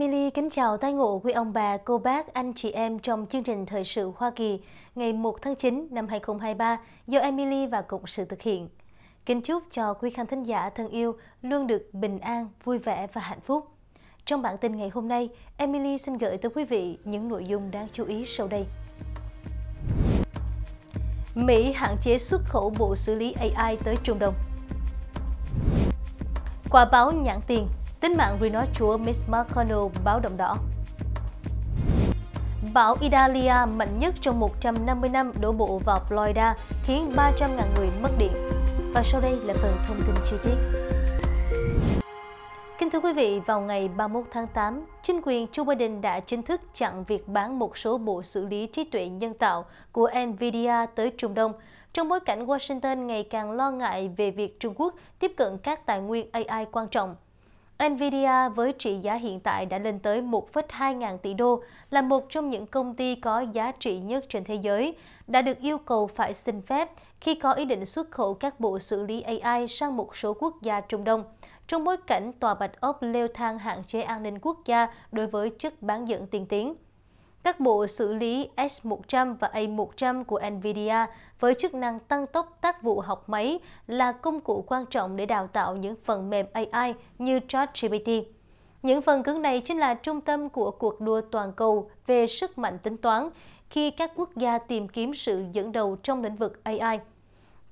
Emily kính chào tái ngộ quý ông bà, cô bác, anh chị em trong chương trình Thời sự Hoa Kỳ ngày 1 tháng 9 năm 2023 do Emily và Cộng sự thực hiện. Kính chúc cho quý khán thính giả thân yêu luôn được bình an, vui vẻ và hạnh phúc. Trong bản tin ngày hôm nay, Emily xin gửi tới quý vị những nội dung đáng chú ý sau đây. Mỹ hạn chế xuất khẩu bộ xử lý AI tới Trung Đông. Quả báo nhãn tiền Tính mạng người nói chúa Miss McConnell báo động đỏ. Bão Idalia mạnh nhất trong 150 năm đổ bộ vào Florida khiến 300.000 người mất điện. Và sau đây là phần thông tin chi tiết. Kính thưa quý vị, vào ngày 31 tháng 8, chính quyền Joe Biden đã chính thức chặn việc bán một số bộ xử lý trí tuệ nhân tạo của NVIDIA tới Trung Đông, trong bối cảnh Washington ngày càng lo ngại về việc Trung Quốc tiếp cận các tài nguyên AI quan trọng – Nvidia với trị giá hiện tại đã lên tới 1,2 ngàn tỷ đô, là một trong những công ty có giá trị nhất trên thế giới, đã được yêu cầu phải xin phép khi có ý định xuất khẩu các bộ xử lý AI sang một số quốc gia Trung Đông, trong bối cảnh Tòa Bạch Ốc leo thang hạn chế an ninh quốc gia đối với chất bán dẫn tiên tiến các bộ xử lý S100 và A100 của NVIDIA với chức năng tăng tốc tác vụ học máy là công cụ quan trọng để đào tạo những phần mềm AI như ChatGPT. Những phần cứng này chính là trung tâm của cuộc đua toàn cầu về sức mạnh tính toán khi các quốc gia tìm kiếm sự dẫn đầu trong lĩnh vực AI.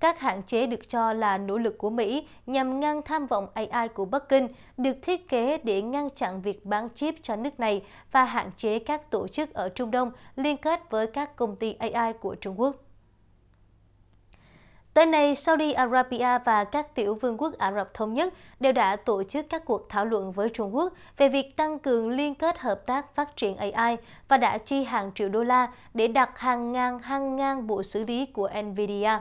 Các hạn chế được cho là nỗ lực của Mỹ nhằm ngăn tham vọng AI của Bắc Kinh được thiết kế để ngăn chặn việc bán chip cho nước này và hạn chế các tổ chức ở Trung Đông liên kết với các công ty AI của Trung Quốc. Tới nay, Saudi Arabia và các tiểu vương quốc Ả Rập Thống Nhất đều đã tổ chức các cuộc thảo luận với Trung Quốc về việc tăng cường liên kết hợp tác phát triển AI và đã chi hàng triệu đô la để đặt hàng ngàn hàng ngang bộ xử lý của NVIDIA.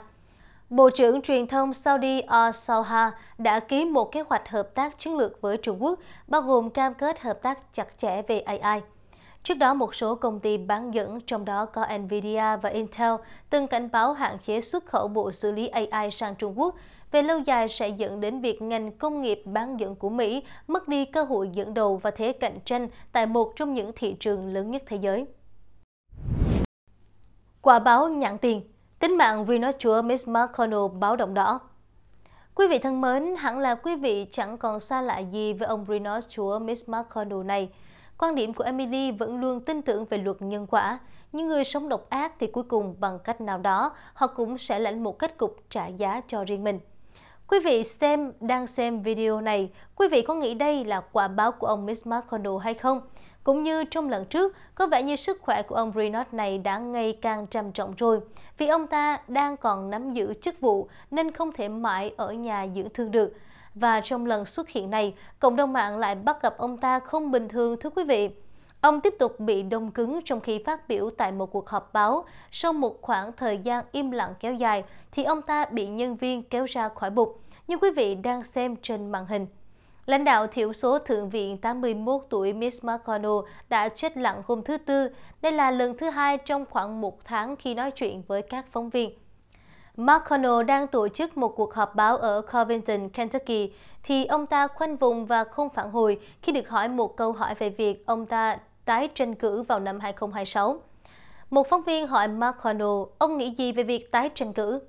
Bộ trưởng Truyền thông Saudi Al-Sauha đã ký một kế hoạch hợp tác chiến lược với Trung Quốc, bao gồm cam kết hợp tác chặt chẽ về AI. Trước đó, một số công ty bán dẫn, trong đó có Nvidia và Intel, từng cảnh báo hạn chế xuất khẩu bộ xử lý AI sang Trung Quốc về lâu dài sẽ dẫn đến việc ngành công nghiệp bán dẫn của Mỹ mất đi cơ hội dẫn đầu và thế cạnh tranh tại một trong những thị trường lớn nhất thế giới. Quả báo nhãn tiền Tính mạng Reno chúa Miss McConnell báo động đỏ. Quý vị thân mến, hẳn là quý vị chẳng còn xa lạ gì với ông Reno chúa Miss McConnell này. Quan điểm của Emily vẫn luôn tin tưởng về luật nhân quả. Những người sống độc ác thì cuối cùng bằng cách nào đó, họ cũng sẽ lãnh một kết cục trả giá cho riêng mình. Quý vị xem đang xem video này, quý vị có nghĩ đây là quả báo của ông Miss McConnell hay không? Cũng như trong lần trước, có vẻ như sức khỏe của ông Reynolds này đã ngày càng trầm trọng rồi, vì ông ta đang còn nắm giữ chức vụ nên không thể mãi ở nhà dưỡng thương được. Và trong lần xuất hiện này, cộng đồng mạng lại bắt gặp ông ta không bình thường thưa quý vị. Ông tiếp tục bị đông cứng trong khi phát biểu tại một cuộc họp báo. Sau một khoảng thời gian im lặng kéo dài thì ông ta bị nhân viên kéo ra khỏi bục. Như quý vị đang xem trên màn hình. Lãnh đạo thiểu số Thượng viện 81 tuổi Miss McConnell đã chết lặng hôm thứ Tư. Đây là lần thứ hai trong khoảng một tháng khi nói chuyện với các phóng viên. McConnell đang tổ chức một cuộc họp báo ở Covington, Kentucky, thì ông ta khoanh vùng và không phản hồi khi được hỏi một câu hỏi về việc ông ta tái tranh cử vào năm 2026. Một phóng viên hỏi McConnell, ông nghĩ gì về việc tái tranh cử?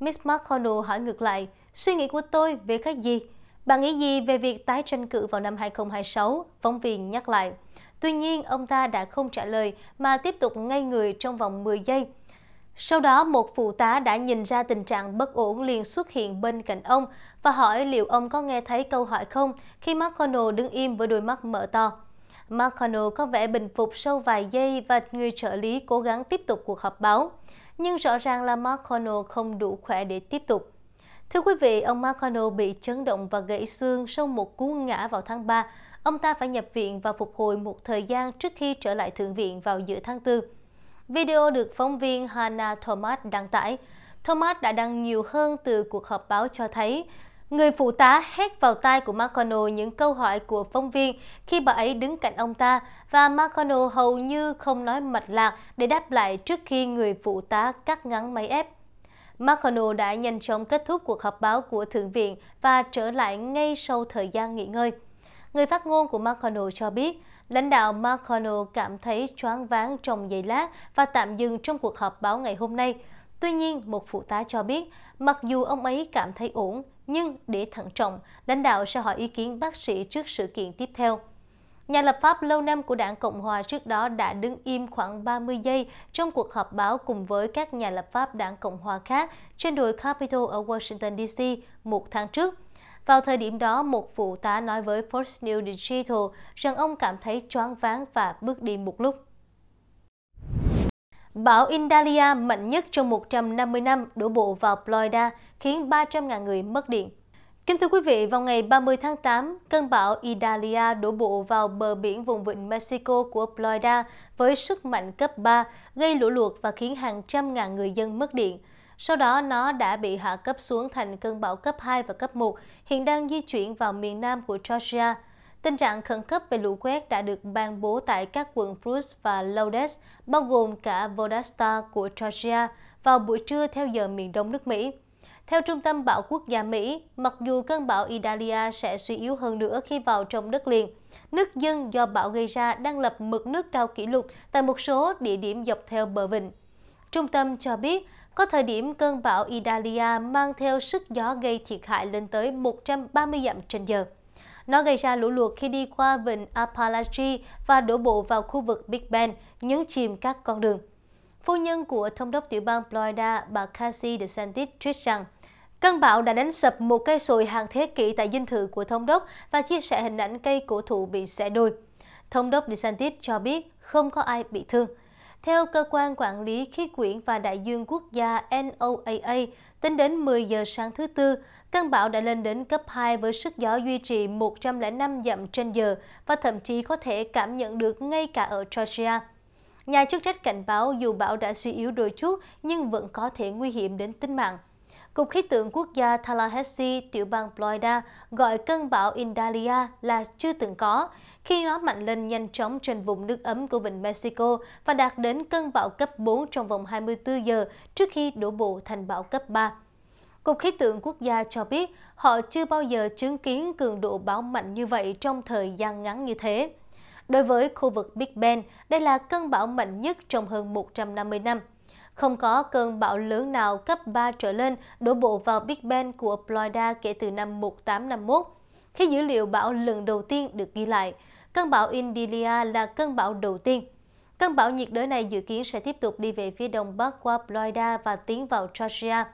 Miss McConnell hỏi ngược lại, suy nghĩ của tôi về cái gì? Bạn nghĩ gì về việc tái tranh cử vào năm 2026? Phóng viên nhắc lại. Tuy nhiên, ông ta đã không trả lời mà tiếp tục ngây người trong vòng 10 giây. Sau đó, một phụ tá đã nhìn ra tình trạng bất ổn liền xuất hiện bên cạnh ông và hỏi liệu ông có nghe thấy câu hỏi không khi McConnell đứng im với đôi mắt mở to. McConnell có vẻ bình phục sau vài giây và người trợ lý cố gắng tiếp tục cuộc họp báo. Nhưng rõ ràng là McConnell không đủ khỏe để tiếp tục. Thưa quý vị, ông McConnell bị chấn động và gãy xương sau một cú ngã vào tháng 3. Ông ta phải nhập viện và phục hồi một thời gian trước khi trở lại thượng viện vào giữa tháng 4. Video được phóng viên Hannah Thomas đăng tải. Thomas đã đăng nhiều hơn từ cuộc họp báo cho thấy Người phụ tá hét vào tai của McConnell những câu hỏi của phóng viên khi bà ấy đứng cạnh ông ta và McConnell hầu như không nói mạch lạc để đáp lại trước khi người phụ tá cắt ngắn máy ép. McConnell đã nhanh chóng kết thúc cuộc họp báo của Thượng viện và trở lại ngay sau thời gian nghỉ ngơi. Người phát ngôn của McConnell cho biết, lãnh đạo McConnell cảm thấy choáng váng trong giây lát và tạm dừng trong cuộc họp báo ngày hôm nay. Tuy nhiên, một phụ tá cho biết, mặc dù ông ấy cảm thấy ổn, nhưng để thận trọng, lãnh đạo sẽ hỏi ý kiến bác sĩ trước sự kiện tiếp theo. Nhà lập pháp lâu năm của đảng Cộng hòa trước đó đã đứng im khoảng 30 giây trong cuộc họp báo cùng với các nhà lập pháp đảng Cộng hòa khác trên đồi Capitol ở Washington DC một tháng trước. Vào thời điểm đó, một phụ tá nói với Fox News Digital rằng ông cảm thấy choáng váng và bước đi một lúc. Bão Indalia mạnh nhất trong 150 năm đổ bộ vào Florida khiến 300.000 người mất điện. Kính thưa quý vị, vào ngày 30 tháng 8, cơn bão Idalia đổ bộ vào bờ biển vùng vịnh Mexico của Florida với sức mạnh cấp 3, gây lũ lụt và khiến hàng trăm ngàn người dân mất điện. Sau đó, nó đã bị hạ cấp xuống thành cơn bão cấp 2 và cấp 1, hiện đang di chuyển vào miền nam của Georgia. Tình trạng khẩn cấp về lũ quét đã được ban bố tại các quận Bruce và Lourdes, bao gồm cả Valdosta của Georgia, vào buổi trưa theo giờ miền đông nước Mỹ. Theo Trung tâm Bão Quốc gia Mỹ, mặc dù cơn bão Idalia sẽ suy yếu hơn nữa khi vào trong đất liền, nước dân do bão gây ra đang lập mực nước cao kỷ lục tại một số địa điểm dọc theo bờ vịnh. Trung tâm cho biết, có thời điểm cơn bão Idalia mang theo sức gió gây thiệt hại lên tới 130 dặm trên giờ. Nó gây ra lũ lụt khi đi qua vịnh Apalachee và đổ bộ vào khu vực Big Bend, nhấn chìm các con đường. Phu nhân của thống đốc tiểu bang Florida, bà Cassie DeSantis, tweet rằng Cơn bão đã đánh sập một cây sồi hàng thế kỷ tại dinh thự của thống đốc và chia sẻ hình ảnh cây cổ thụ bị xẻ đôi. Thống đốc DeSantis cho biết không có ai bị thương. Theo cơ quan quản lý khí quyển và đại dương quốc gia NOAA, tính đến 10 giờ sáng thứ Tư, cơn bão đã lên đến cấp 2 với sức gió duy trì 105 dặm trên giờ và thậm chí có thể cảm nhận được ngay cả ở Georgia. Nhà chức trách cảnh báo dù bão đã suy yếu đôi chút nhưng vẫn có thể nguy hiểm đến tính mạng. Cục Khí tượng Quốc gia Tallahassee, tiểu bang Florida gọi cơn bão Indalia là chưa từng có, khi nó mạnh lên nhanh chóng trên vùng nước ấm của vịnh Mexico và đạt đến cơn bão cấp 4 trong vòng 24 giờ trước khi đổ bộ thành bão cấp 3. Cục Khí tượng Quốc gia cho biết họ chưa bao giờ chứng kiến cường độ bão mạnh như vậy trong thời gian ngắn như thế. Đối với khu vực Big Bend, đây là cơn bão mạnh nhất trong hơn 150 năm. Không có cơn bão lớn nào cấp 3 trở lên đổ bộ vào Big Bend của Florida kể từ năm 1851, khi dữ liệu bão lần đầu tiên được ghi lại. Cơn bão Indilia là cơn bão đầu tiên. Cơn bão nhiệt đới này dự kiến sẽ tiếp tục đi về phía đông bắc qua Florida và tiến vào Georgia.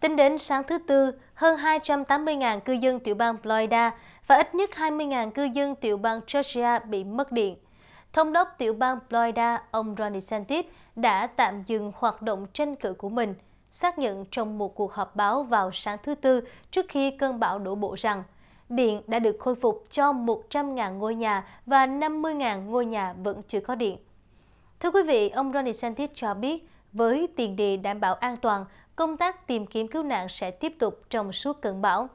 Tính đến sáng thứ Tư, hơn 280.000 cư dân tiểu bang Florida và ít nhất 20.000 cư dân tiểu bang Georgia bị mất điện. Thống đốc tiểu bang Florida, ông Ron DeSantis, đã tạm dừng hoạt động tranh cử của mình, xác nhận trong một cuộc họp báo vào sáng thứ Tư trước khi cơn bão đổ bộ rằng điện đã được khôi phục cho 100.000 ngôi nhà và 50.000 ngôi nhà vẫn chưa có điện. Thưa quý vị, ông Ron DeSantis cho biết với tiền đề đảm bảo an toàn, công tác tìm kiếm cứu nạn sẽ tiếp tục trong suốt cơn bão.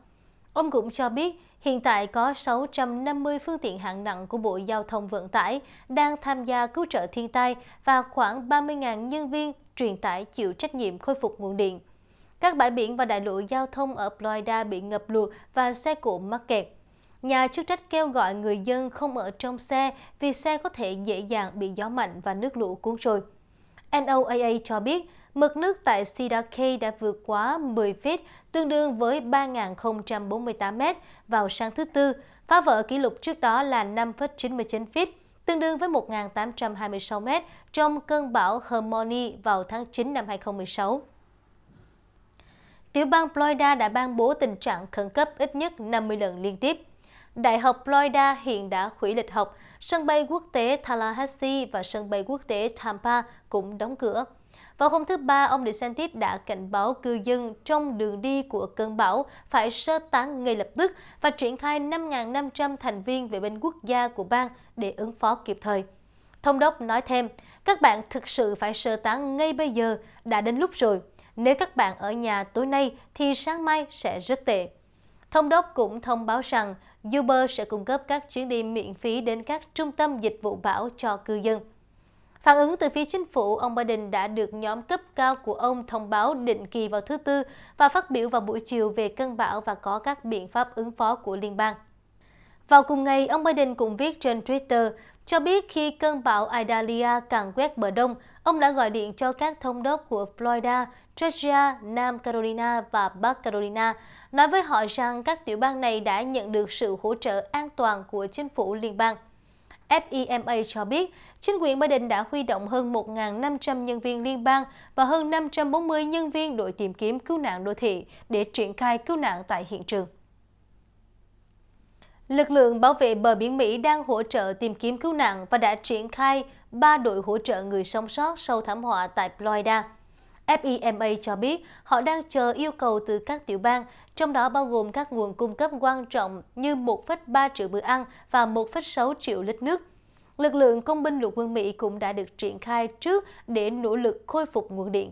Ông cũng cho biết hiện tại có 650 phương tiện hạng nặng của Bộ Giao thông Vận tải đang tham gia cứu trợ thiên tai và khoảng 30.000 nhân viên truyền tải chịu trách nhiệm khôi phục nguồn điện. Các bãi biển và đại lộ giao thông ở Florida bị ngập lụt và xe cộ mắc kẹt. Nhà chức trách kêu gọi người dân không ở trong xe vì xe có thể dễ dàng bị gió mạnh và nước lũ cuốn trôi. NOAA cho biết Mực nước tại Cedar Key đã vượt quá 10 feet, tương đương với 3.048 mét vào sáng thứ Tư, phá vỡ kỷ lục trước đó là 5,99 feet, tương đương với 1.826 mét trong cơn bão Hermione vào tháng 9 năm 2016. Tiểu bang Florida đã ban bố tình trạng khẩn cấp ít nhất 50 lần liên tiếp. Đại học Florida hiện đã hủy lịch học, sân bay quốc tế Tallahassee và sân bay quốc tế Tampa cũng đóng cửa. Vào hôm thứ Ba, ông DeSantis đã cảnh báo cư dân trong đường đi của cơn bão phải sơ tán ngay lập tức và triển khai 5.500 thành viên vệ binh quốc gia của bang để ứng phó kịp thời. Thông đốc nói thêm, các bạn thực sự phải sơ tán ngay bây giờ, đã đến lúc rồi. Nếu các bạn ở nhà tối nay thì sáng mai sẽ rất tệ. Thông đốc cũng thông báo rằng Uber sẽ cung cấp các chuyến đi miễn phí đến các trung tâm dịch vụ bão cho cư dân. Phản ứng từ phía chính phủ, ông Biden đã được nhóm cấp cao của ông thông báo định kỳ vào thứ Tư và phát biểu vào buổi chiều về cơn bão và có các biện pháp ứng phó của liên bang. Vào cùng ngày, ông Biden cũng viết trên Twitter cho biết khi cơn bão Idalia càng quét bờ đông, ông đã gọi điện cho các thống đốc của Florida, Georgia, Nam Carolina và Bắc Carolina, nói với họ rằng các tiểu bang này đã nhận được sự hỗ trợ an toàn của chính phủ liên bang. FEMA cho biết, chính quyền Biden đã huy động hơn 1.500 nhân viên liên bang và hơn 540 nhân viên đội tìm kiếm cứu nạn đô thị để triển khai cứu nạn tại hiện trường. Lực lượng bảo vệ bờ biển Mỹ đang hỗ trợ tìm kiếm cứu nạn và đã triển khai ba đội hỗ trợ người sống sót sau thảm họa tại Florida. FEMA cho biết họ đang chờ yêu cầu từ các tiểu bang, trong đó bao gồm các nguồn cung cấp quan trọng như 1,3 triệu bữa ăn và 1,6 triệu lít nước. Lực lượng công binh lục quân Mỹ cũng đã được triển khai trước để nỗ lực khôi phục nguồn điện.